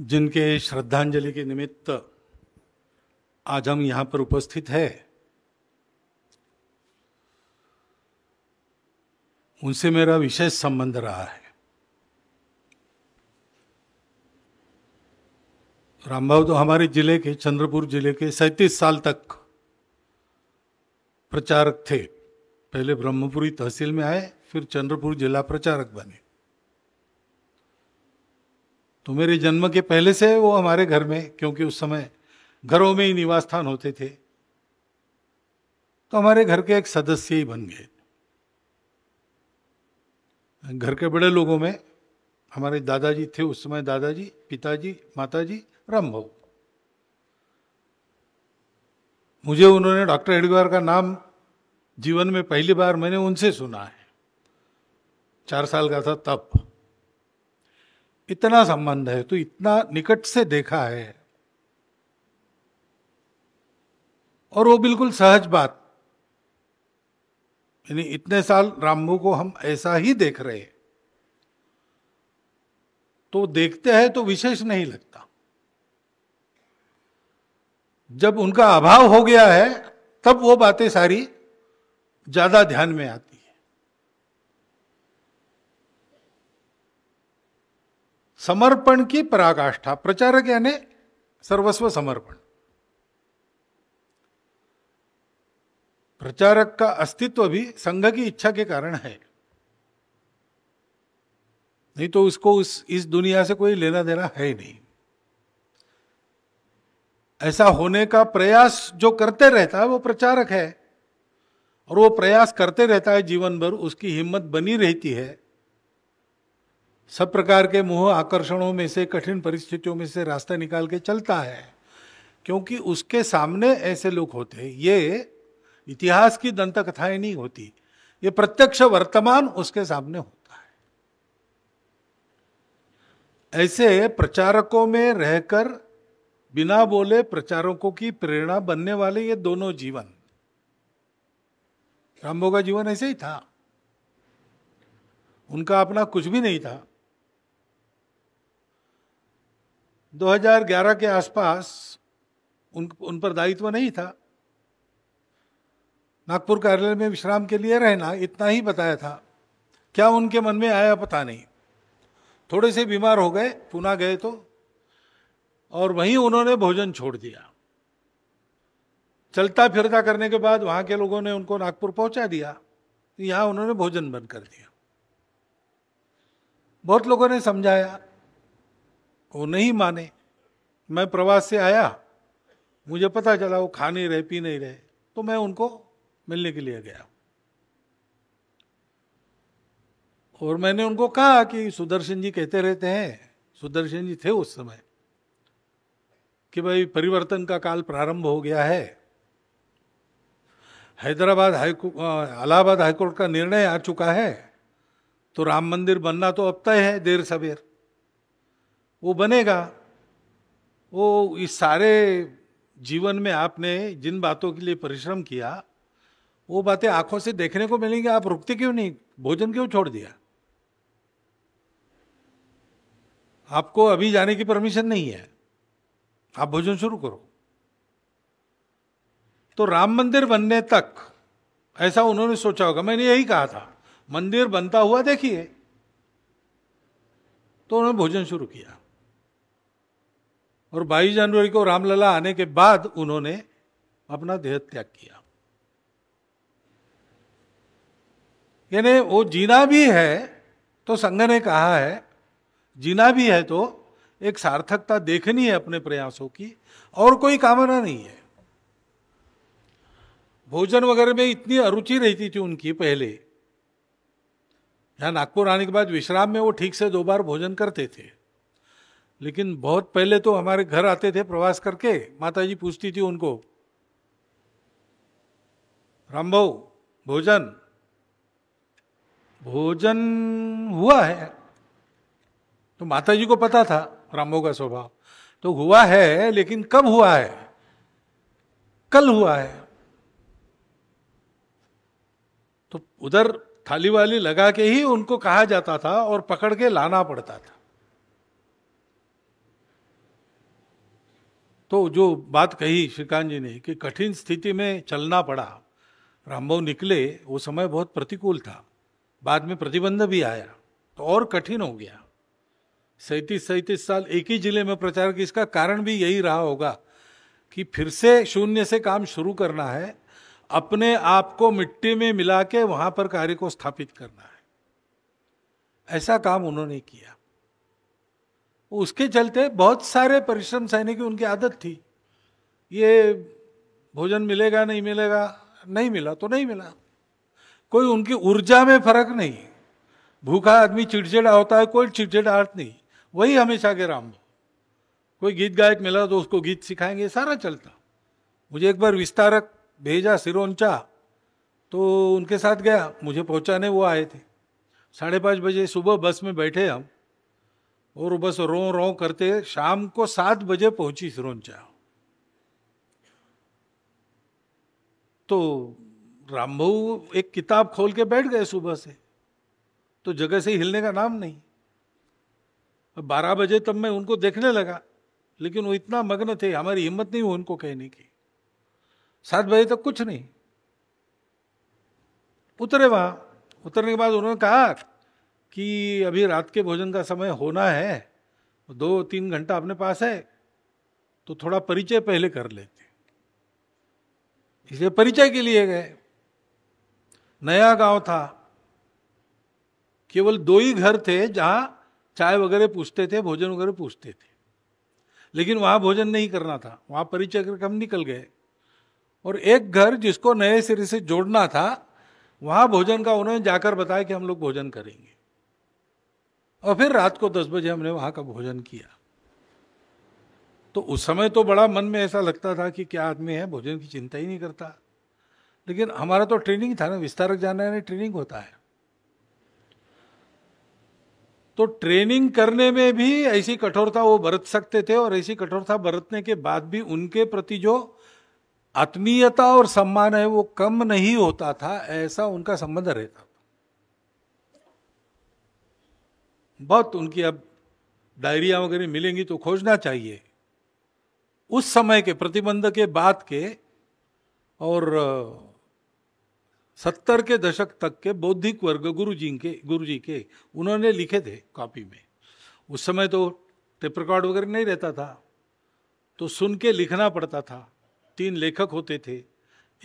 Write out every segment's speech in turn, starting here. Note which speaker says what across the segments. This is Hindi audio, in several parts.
Speaker 1: जिनके श्रद्धांजलि के निमित्त आज हम यहाँ पर उपस्थित है उनसे मेरा विशेष संबंध रहा है रामभाव तो हमारे जिले के चंद्रपुर जिले के सैतीस साल तक प्रचारक थे पहले ब्रह्मपुरी तहसील में आए फिर चंद्रपुर जिला प्रचारक बने तो मेरे जन्म के पहले से वो हमारे घर में क्योंकि उस समय घरों में ही निवास स्थान होते थे तो हमारे घर के एक सदस्य ही बन गए घर के बड़े लोगों में हमारे दादाजी थे उस समय दादाजी पिताजी माताजी राम भाऊ मुझे उन्होंने डॉक्टर हेडगवार का नाम जीवन में पहली बार मैंने उनसे सुना है चार साल का था तब इतना संबंध है तो इतना निकट से देखा है और वो बिल्कुल सहज बात यानी इतने साल रामू को हम ऐसा ही देख रहे हैं तो देखते हैं तो विशेष नहीं लगता जब उनका अभाव हो गया है तब वो बातें सारी ज्यादा ध्यान में आती समर्पण की पराकाष्ठा प्रचारक यानी सर्वस्व समर्पण प्रचारक का अस्तित्व भी संघ की इच्छा के कारण है नहीं तो उसको उस इस दुनिया से कोई लेना देना है ही नहीं ऐसा होने का प्रयास जो करते रहता है वो प्रचारक है और वो प्रयास करते रहता है जीवन भर उसकी हिम्मत बनी रहती है सब प्रकार के मोह आकर्षणों में से कठिन परिस्थितियों में से रास्ता निकाल के चलता है क्योंकि उसके सामने ऐसे लोग होते ये इतिहास की दंत कथाएं नहीं होती ये प्रत्यक्ष वर्तमान उसके सामने होता है ऐसे प्रचारकों में रहकर बिना बोले प्रचारकों की प्रेरणा बनने वाले ये दोनों जीवन रामभो का जीवन ऐसे ही था उनका अपना कुछ भी नहीं था 2011 के आसपास उन उन पर दायित्व नहीं था नागपुर कार्यालय में विश्राम के लिए रहना इतना ही बताया था क्या उनके मन में आया पता नहीं थोड़े से बीमार हो गए पुना गए तो और वहीं उन्होंने भोजन छोड़ दिया चलता फिरता करने के बाद वहां के लोगों ने उनको नागपुर पहुंचा दिया यहां उन्होंने भोजन बंद कर दिया बहुत लोगों ने समझाया वो नहीं माने मैं प्रवास से आया मुझे पता चला वो खा नहीं रहे पी नहीं रहे तो मैं उनको मिलने के लिए गया और मैंने उनको कहा कि सुदर्शन जी कहते रहते हैं सुदर्शन जी थे उस समय कि भाई परिवर्तन का काल प्रारंभ हो गया है हैदराबाद हाईकोर्ट अलाहाबाद हाईकोर्ट का निर्णय आ चुका है तो राम मंदिर बनना तो अब तय है देर सवेर वो बनेगा वो इस सारे जीवन में आपने जिन बातों के लिए परिश्रम किया वो बातें आंखों से देखने को मिलेंगी आप रुकते क्यों नहीं भोजन क्यों छोड़ दिया आपको अभी जाने की परमिशन नहीं है आप भोजन शुरू करो तो राम मंदिर बनने तक ऐसा उन्होंने सोचा होगा मैंने यही कहा था मंदिर बनता हुआ देखिए तो उन्होंने भोजन शुरू किया और 22 जनवरी को रामलला आने के बाद उन्होंने अपना देह त्याग किया यानी वो जीना भी है तो संघ ने कहा है जीना भी है तो एक सार्थकता देखनी है अपने प्रयासों की और कोई कामना नहीं है भोजन वगैरह में इतनी अरुचि रहती थी उनकी पहले यहां नागपुर आने के बाद विश्राम में वो ठीक से दो बार भोजन करते थे लेकिन बहुत पहले तो हमारे घर आते थे प्रवास करके माता जी पूछती थी उनको राम भाऊ भोजन भोजन हुआ है तो माता जी को पता था भाव का स्वभाव तो हुआ है लेकिन कब हुआ है कल हुआ है तो उधर थाली वाली लगा के ही उनको कहा जाता था और पकड़ के लाना पड़ता था तो जो बात कही श्रीकांत जी ने कि कठिन स्थिति में चलना पड़ा रामभाव निकले वो समय बहुत प्रतिकूल था बाद में प्रतिबंध भी आया तो और कठिन हो गया सैंतीस सैंतीस साल एक ही जिले में प्रचार की इसका कारण भी यही रहा होगा कि फिर से शून्य से काम शुरू करना है अपने आप को मिट्टी में मिला के वहां पर कार्य को स्थापित करना है ऐसा काम उन्होंने किया उसके चलते बहुत सारे परिश्रम सहने की उनकी आदत थी ये भोजन मिलेगा नहीं मिलेगा नहीं मिला तो नहीं मिला कोई उनकी ऊर्जा में फर्क नहीं भूखा आदमी चिड़चिड़ा होता है कोई चिड़चिड़ाहट नहीं वही हमेशा के राम कोई गीत गायक मिला तो उसको गीत सिखाएंगे सारा चलता मुझे एक बार विस्तारक भेजा सिरोंचा तो उनके साथ गया मुझे पहुंचाने वो आए थे साढ़े पाँच बजे सुबह बस में बैठे हम और बस रो रो करते शाम को सात बजे पहुंची सिरोंचा तो राम भाऊ एक किताब खोल के बैठ गए सुबह से तो जगह से हिलने का नाम नहीं बारह बजे तब मैं उनको देखने लगा लेकिन वो इतना मग्न थे हमारी हिम्मत नहीं हुई उनको कहने की सात बजे तक कुछ नहीं उतरे वहां उतरने के बाद उन्होंने कहा कि अभी रात के भोजन का समय होना है दो तीन घंटा अपने पास है तो थोड़ा परिचय पहले कर लेते इसलिए परिचय के लिए गए नया गांव था केवल दो ही घर थे जहां चाय वगैरह पूछते थे भोजन वगैरह पूछते थे लेकिन वहां भोजन नहीं करना था वहां परिचय करके हम निकल गए और एक घर जिसको नए सिरे से जोड़ना था वहां भोजन का उन्होंने जाकर बताया कि हम लोग भोजन करेंगे और फिर रात को दस बजे हमने वहाँ का भोजन किया तो उस समय तो बड़ा मन में ऐसा लगता था कि क्या आदमी है भोजन की चिंता ही नहीं करता लेकिन हमारा तो ट्रेनिंग था ना विस्तारक जाना है ट्रेनिंग होता है तो ट्रेनिंग करने में भी ऐसी कठोरता वो बरत सकते थे और ऐसी कठोरता बरतने के बाद भी उनके प्रति जो आत्मीयता और सम्मान है वो कम नहीं होता था ऐसा उनका संबंध रहता बहुत उनकी अब डायरिया वगैरह मिलेंगी तो खोजना चाहिए उस समय के प्रतिबंध के बाद के और सत्तर के दशक तक के बौद्धिक वर्ग गुरु जी के गुरु जी के उन्होंने लिखे थे कॉपी में उस समय तो टेप रिकॉर्ड वगैरह नहीं रहता था तो सुन के लिखना पड़ता था तीन लेखक होते थे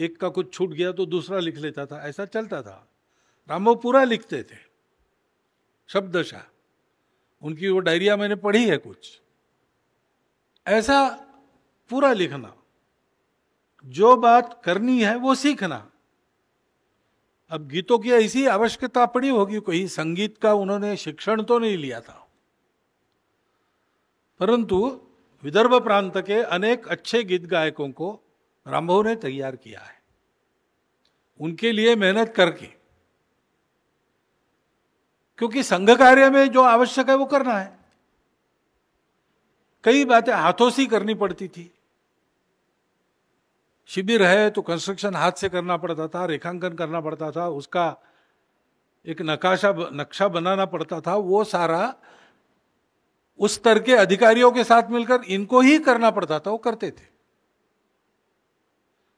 Speaker 1: एक का कुछ छूट गया तो दूसरा लिख लेता था ऐसा चलता था रामो पूरा लिखते थे शब्दशा उनकी वो डायरिया मैंने पढ़ी है कुछ ऐसा पूरा लिखना जो बात करनी है वो सीखना अब गीतों की ऐसी आवश्यकता पड़ी होगी कोई संगीत का उन्होंने शिक्षण तो नहीं लिया था परंतु विदर्भ प्रांत के अनेक अच्छे गीत गायकों को रामभव ने तैयार किया है उनके लिए मेहनत करके क्योंकि संघ कार्य में जो आवश्यक है वो करना है कई बातें हाथों से करनी पड़ती थी शिविर है तो कंस्ट्रक्शन हाथ से करना पड़ता था रेखांकन करना पड़ता था उसका एक नकाशा नक्शा बनाना पड़ता था वो सारा उस स्तर के अधिकारियों के साथ मिलकर इनको ही करना पड़ता था वो करते थे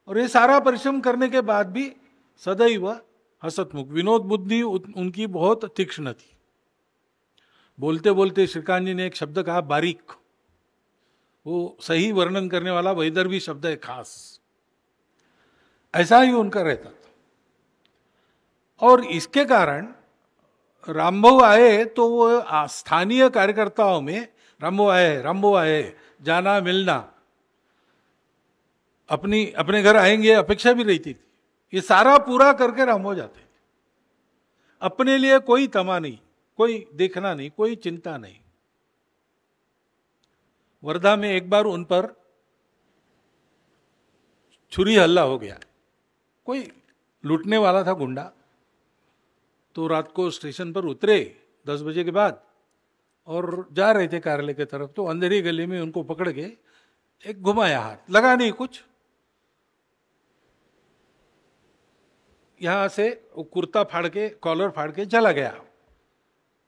Speaker 1: और ये सारा परिश्रम करने के बाद भी सदैव हसतमुख विनोद बुद्धि उनकी बहुत तीक्ष्ण थी बोलते बोलते श्रीकांत जी ने एक शब्द कहा बारीक वो सही वर्णन करने वाला वैदर्भी शब्द है खास ऐसा ही उनका रहता था और इसके कारण रामभव आए तो वो स्थानीय कार्यकर्ताओं में रामभव आए रामभव आए जाना मिलना अपनी अपने घर आएंगे अपेक्षा भी रहती थी ये सारा पूरा करके हम हो जाते अपने लिए कोई तमा नहीं कोई देखना नहीं कोई चिंता नहीं वर्धा में एक बार उन पर छुरी हल्ला हो गया कोई लूटने वाला था गुंडा तो रात को स्टेशन पर उतरे दस बजे के बाद और जा रहे थे कार्यालय की तरफ तो अंधेरी गली में उनको पकड़ के एक घुमाया हाथ लगा नहीं कुछ यहाँ से वो कुर्ता फाड़ के कॉलर फाड़ के चला गया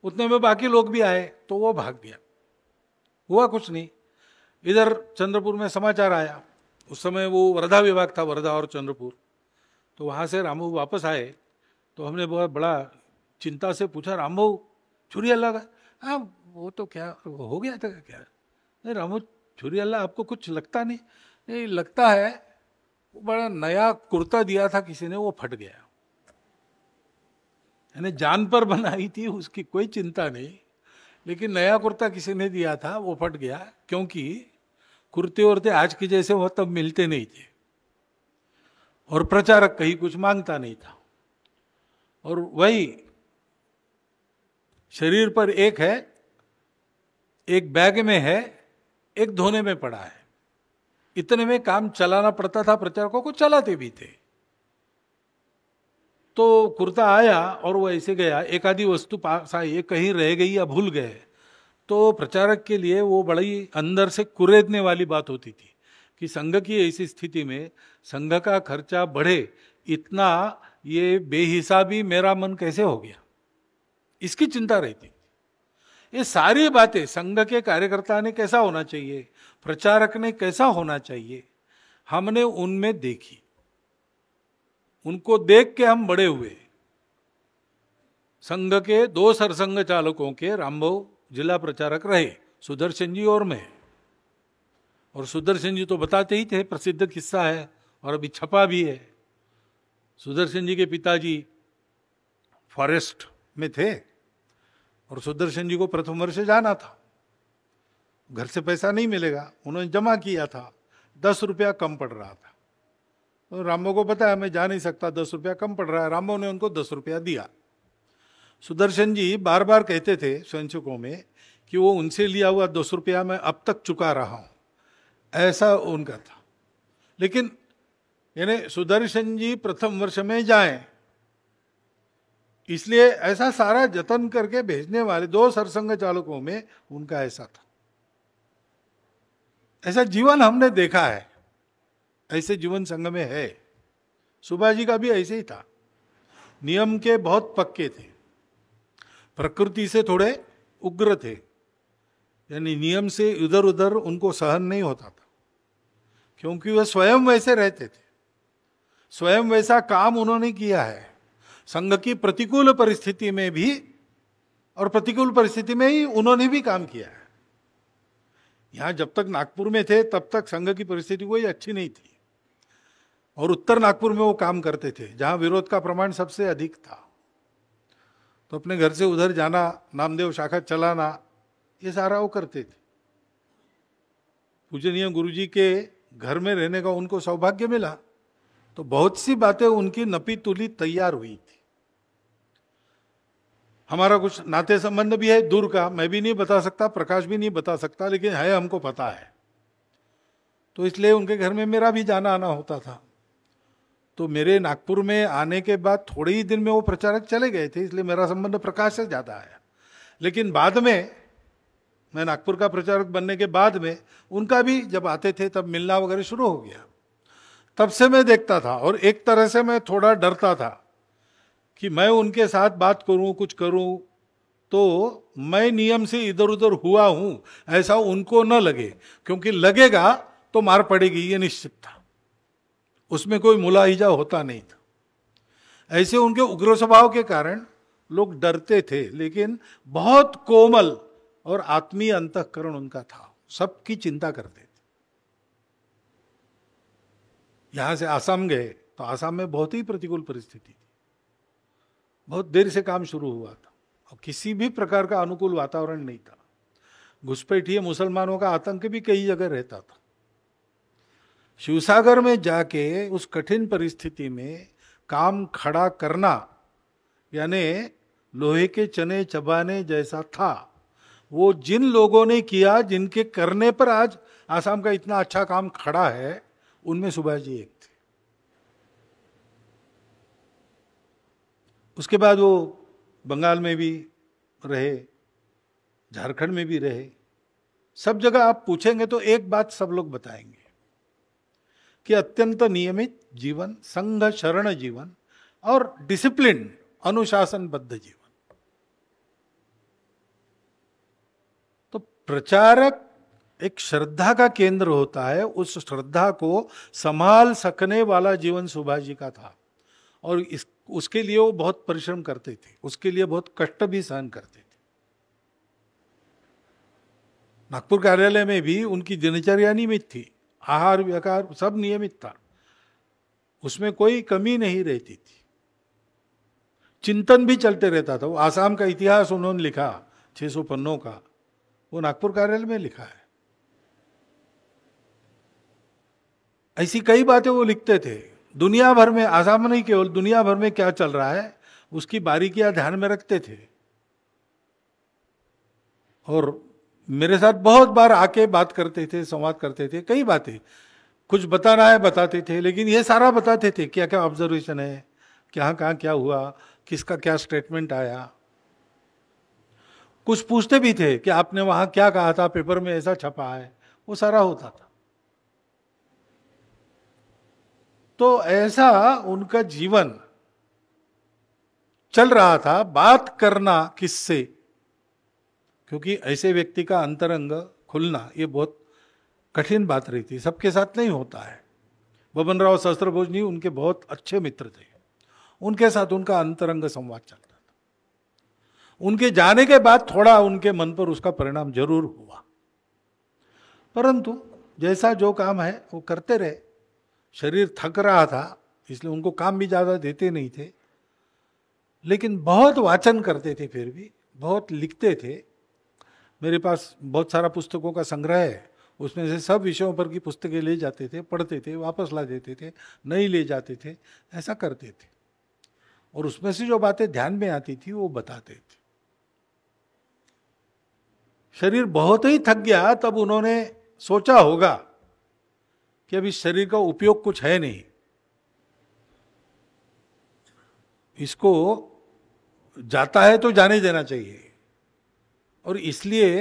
Speaker 1: उतने में बाकी लोग भी आए तो वो भाग गया हुआ कुछ नहीं इधर चंद्रपुर में समाचार आया उस समय वो वर्धा विभाग था वर्धा और चंद्रपुर तो वहाँ से रामू वापस आए तो हमने बहुत बड़ा चिंता से पूछा रामू छुरी अल्लाह का हाँ वो तो क्या हो गया था क्या नहीं रामू छुरी अल्लाह आपको कुछ लगता नहीं नहीं लगता है बड़ा नया कुर्ता दिया था किसी ने वो फट गया यानी जान पर बनाई थी उसकी कोई चिंता नहीं लेकिन नया कुर्ता किसी ने दिया था वो फट गया क्योंकि कुर्ते उर्ते आज के जैसे वो तब मिलते नहीं थे और प्रचारक कहीं कुछ मांगता नहीं था और वही शरीर पर एक है एक बैग में है एक धोने में पड़ा है इतने में काम चलाना पड़ता था प्रचारकों को चलाते भी थे तो कुर्ता आया और वो ऐसे गया एक आधी वस्तु पास आई कहीं रह गई या भूल गए तो प्रचारक के लिए वो बड़ी अंदर से कुरेदने वाली बात होती थी कि संघ की ऐसी स्थिति में संघ का खर्चा बढ़े इतना ये बेहिसाबी मेरा मन कैसे हो गया इसकी चिंता रहती ये सारी बातें संघ के कार्यकर्ता ने कैसा होना चाहिए प्रचारक ने कैसा होना चाहिए हमने उनमें देखी उनको देख के हम बड़े हुए संघ के दो सरसंघ चालकों के रामभव जिला प्रचारक रहे सुदर्शन जी और मैं और सुदर्शन जी तो बताते ही थे प्रसिद्ध किस्सा है और अभी छपा भी है सुदर्शन जी के पिताजी फॉरेस्ट में थे और सुदर्शन जी को प्रथम वर्ष जाना था घर से पैसा नहीं मिलेगा उन्होंने जमा किया था दस रुपया कम पड़ रहा था तो रामो को बताया मैं जा नहीं सकता दस रुपया कम पड़ रहा है रामो ने उनको दस रुपया दिया सुदर्शन जी बार बार कहते थे स्वयंसेवकों में कि वो उनसे लिया हुआ दस रुपया मैं अब तक चुका रहा हूँ ऐसा उनका था लेकिन यानी सुदर्शन जी प्रथम वर्ष में जाए इसलिए ऐसा सारा जतन करके भेजने वाले दो सरसंग चालकों में उनका ऐसा था ऐसा जीवन हमने देखा है ऐसे जीवन संघ में है सुभाजी का भी ऐसे ही था नियम के बहुत पक्के थे प्रकृति से थोड़े उग्र थे यानी नियम से इधर उधर उनको सहन नहीं होता था क्योंकि वह स्वयं वैसे रहते थे स्वयं वैसा काम उन्होंने किया है संघ की प्रतिकूल परिस्थिति में भी और प्रतिकूल परिस्थिति में ही उन्होंने भी काम किया है यहाँ जब तक नागपुर में थे तब तक संघ की परिस्थिति कोई अच्छी नहीं थी और उत्तर नागपुर में वो काम करते थे जहाँ विरोध का प्रमाण सबसे अधिक था तो अपने घर से उधर जाना नामदेव शाखा चलाना ये सारा वो करते थे पूजनीय गुरुजी के घर में रहने का उनको सौभाग्य मिला तो बहुत सी बातें उनकी नपी तुली तैयार हुई थी हमारा कुछ नाते संबंध भी है दूर का मैं भी नहीं बता सकता प्रकाश भी नहीं बता सकता लेकिन है हमको पता है तो इसलिए उनके घर में मेरा भी जाना आना होता था तो मेरे नागपुर में आने के बाद थोड़े ही दिन में वो प्रचारक चले गए थे इसलिए मेरा संबंध प्रकाश से ज़्यादा आया लेकिन बाद में मैं नागपुर का प्रचारक बनने के बाद में उनका भी जब आते थे तब मिलना वगैरह शुरू हो गया तब से मैं देखता था और एक तरह से मैं थोड़ा डरता था कि मैं उनके साथ बात करूं कुछ करूं तो मैं नियम से इधर उधर हुआ हूं ऐसा उनको न लगे क्योंकि लगेगा तो मार पड़ेगी ये निश्चित था उसमें कोई मुलाहिजा होता नहीं था ऐसे उनके उग्र स्वभाव के कारण लोग डरते थे लेकिन बहुत कोमल और आत्मीय अंतकरण उनका था सबकी चिंता करते थे यहां से आसाम गए तो आसाम में बहुत ही प्रतिकूल परिस्थिति थी बहुत देर से काम शुरू हुआ था और किसी भी प्रकार का अनुकूल वातावरण नहीं था घुसपैठिए मुसलमानों का आतंक भी कई जगह रहता था शिवसागर में जाके उस कठिन परिस्थिति में काम खड़ा करना यानी लोहे के चने चबाने जैसा था वो जिन लोगों ने किया जिनके करने पर आज आसाम का इतना अच्छा काम खड़ा है उनमें सुभाष जी एक थे उसके बाद वो बंगाल में भी रहे झारखंड में भी रहे सब जगह आप पूछेंगे तो एक बात सब लोग बताएंगे कि अत्यंत नियमित जीवन संघ शरण जीवन और डिसिप्लिन अनुशासनबद्ध जीवन तो प्रचारक एक श्रद्धा का केंद्र होता है उस श्रद्धा को संभाल सकने वाला जीवन सुभाष जी का था और इस उसके लिए वो बहुत परिश्रम करते थे उसके लिए बहुत कष्ट भी सहन करते थे नागपुर कार्यालय में भी उनकी दिनचर्या नियमित थी आहार व्याकार सब नियमित था उसमें कोई कमी नहीं रहती थी चिंतन भी चलते रहता था वो आसाम का इतिहास उन्होंने लिखा छह सौ पन्नों का वो नागपुर कार्यालय में लिखा है ऐसी कई बातें वो लिखते थे दुनिया भर में आसाम नहीं केवल दुनिया भर में क्या चल रहा है उसकी बारीकियां ध्यान में रखते थे और मेरे साथ बहुत बार आके बात करते थे संवाद करते थे कई बातें कुछ बताना है बताते थे लेकिन ये सारा बताते थे क्या क्या ऑब्जर्वेशन है कहाँ कहाँ क्या हुआ किसका क्या स्टेटमेंट आया कुछ पूछते भी थे कि आपने वहां क्या कहा था पेपर में ऐसा छपा है वो सारा होता था तो ऐसा उनका जीवन चल रहा था बात करना किससे क्योंकि ऐसे व्यक्ति का अंतरंग खुलना ये बहुत कठिन बात रही थी सबके साथ नहीं होता है बबन राव सहस्त्रभोजनी उनके बहुत अच्छे मित्र थे उनके साथ उनका अंतरंग संवाद चलता था उनके जाने के बाद थोड़ा उनके मन पर उसका परिणाम जरूर हुआ परंतु जैसा जो काम है वो करते रहे शरीर थक रहा था इसलिए उनको काम भी ज़्यादा देते नहीं थे लेकिन बहुत वाचन करते थे फिर भी बहुत लिखते थे मेरे पास बहुत सारा पुस्तकों का संग्रह है उसमें से सब विषयों पर की पुस्तकें ले जाते थे पढ़ते थे वापस ला देते थे नहीं ले जाते थे ऐसा करते थे और उसमें से जो बातें ध्यान में आती थी वो बताते थे शरीर बहुत ही थक गया तब उन्होंने सोचा होगा कि अभी शरीर का उपयोग कुछ है नहीं इसको जाता है तो जाने देना चाहिए और इसलिए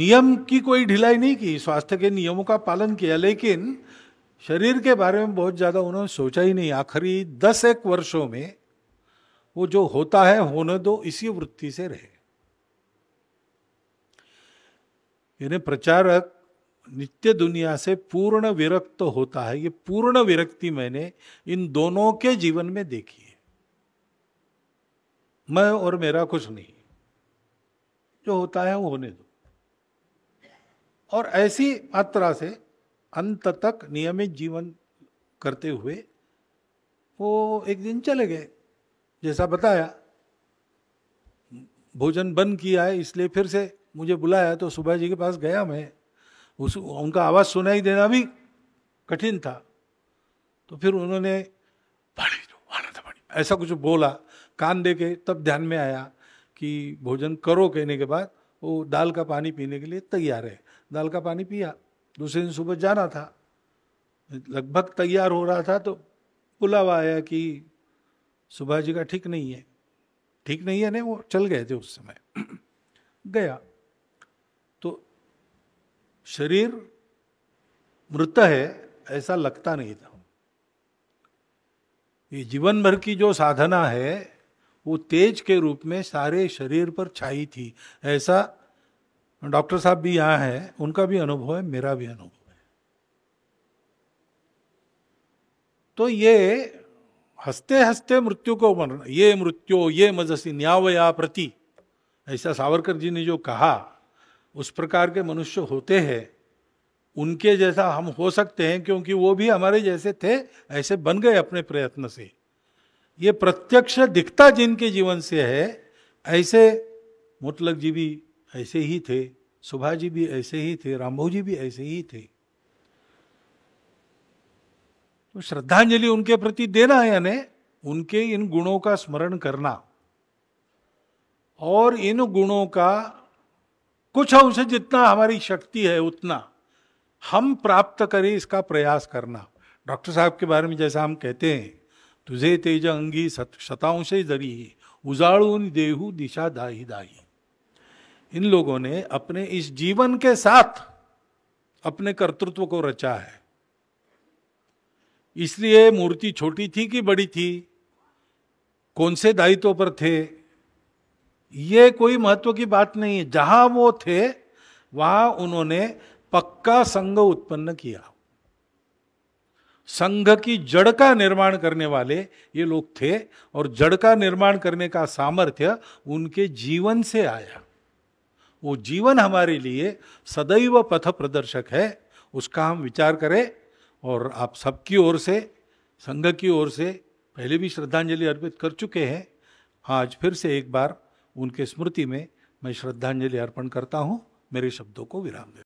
Speaker 1: नियम की कोई ढिलाई नहीं की स्वास्थ्य के नियमों का पालन किया लेकिन शरीर के बारे में बहुत ज़्यादा उन्होंने सोचा ही नहीं आखिरी दस एक वर्षों में वो जो होता है होने दो इसी वृत्ति से रहे यानी प्रचारक नित्य दुनिया से पूर्ण विरक्त होता है ये पूर्ण विरक्ति मैंने इन दोनों के जीवन में देखी है मैं और मेरा कुछ नहीं जो होता है वो होने दो और ऐसी मात्रा से अंत तक नियमित जीवन करते हुए वो एक दिन चले गए जैसा बताया भोजन बंद किया है इसलिए फिर से मुझे बुलाया तो सुबह जी के पास गया मैं उस उनका आवाज़ सुनाई देना भी कठिन था तो फिर उन्होंने पानी दो पानी ऐसा कुछ बोला कान दे के तब ध्यान में आया कि भोजन करो कहने के बाद वो दाल का पानी पीने के लिए तैयार है दाल का पानी पिया दूसरे दिन सुबह जाना था लगभग तैयार हो रहा था तो बुलावा आया कि सुभाष जी का ठीक नहीं है ठीक नहीं है ना वो चल गए थे उस समय गया तो शरीर मृत है ऐसा लगता नहीं था ये जीवन भर की जो साधना है वो तेज के रूप में सारे शरीर पर छाई थी ऐसा डॉक्टर साहब भी यहाँ है उनका भी अनुभव है मेरा भी अनुभव है तो ये हंसते हंसते मृत्यु को मरना ये मृत्यु ये मजसी न्यावया प्रति ऐसा सावरकर जी ने जो कहा उस प्रकार के मनुष्य होते हैं उनके जैसा हम हो सकते हैं क्योंकि वो भी हमारे जैसे थे ऐसे बन गए अपने प्रयत्न से ये प्रत्यक्ष दिखता जिनके जीवन से है ऐसे मुतलक जी भी ऐसे ही थे सुभाष जी भी ऐसे ही थे रामभू जी भी ऐसे ही थे तो श्रद्धांजलि उनके प्रति देना है यानी उनके इन गुणों का स्मरण करना और इन गुणों का कुछ अंश जितना हमारी शक्ति है उतना हम प्राप्त करें इसका प्रयास करना डॉक्टर साहब के बारे में जैसा हम कहते हैं तुझे तेज अंगी सत शतांशे जरी उजाड़ून देहू दिशा दाही दाही इन लोगों ने अपने इस जीवन के साथ अपने कर्तृत्व को रचा है इसलिए मूर्ति छोटी थी कि बड़ी थी कौन से दायित्व पर थे ये कोई महत्व की बात नहीं है जहां वो थे वहां उन्होंने पक्का संग उत्पन्न किया संघ की जड़ का निर्माण करने वाले ये लोग थे और जड़ का निर्माण करने का सामर्थ्य उनके जीवन से आया वो जीवन हमारे लिए सदैव पथ प्रदर्शक है उसका हम विचार करें और आप सबकी ओर से संघ की ओर से पहले भी श्रद्धांजलि अर्पित कर चुके हैं आज फिर से एक बार उनके स्मृति में मैं श्रद्धांजलि अर्पण करता हूँ मेरे शब्दों को विराम दे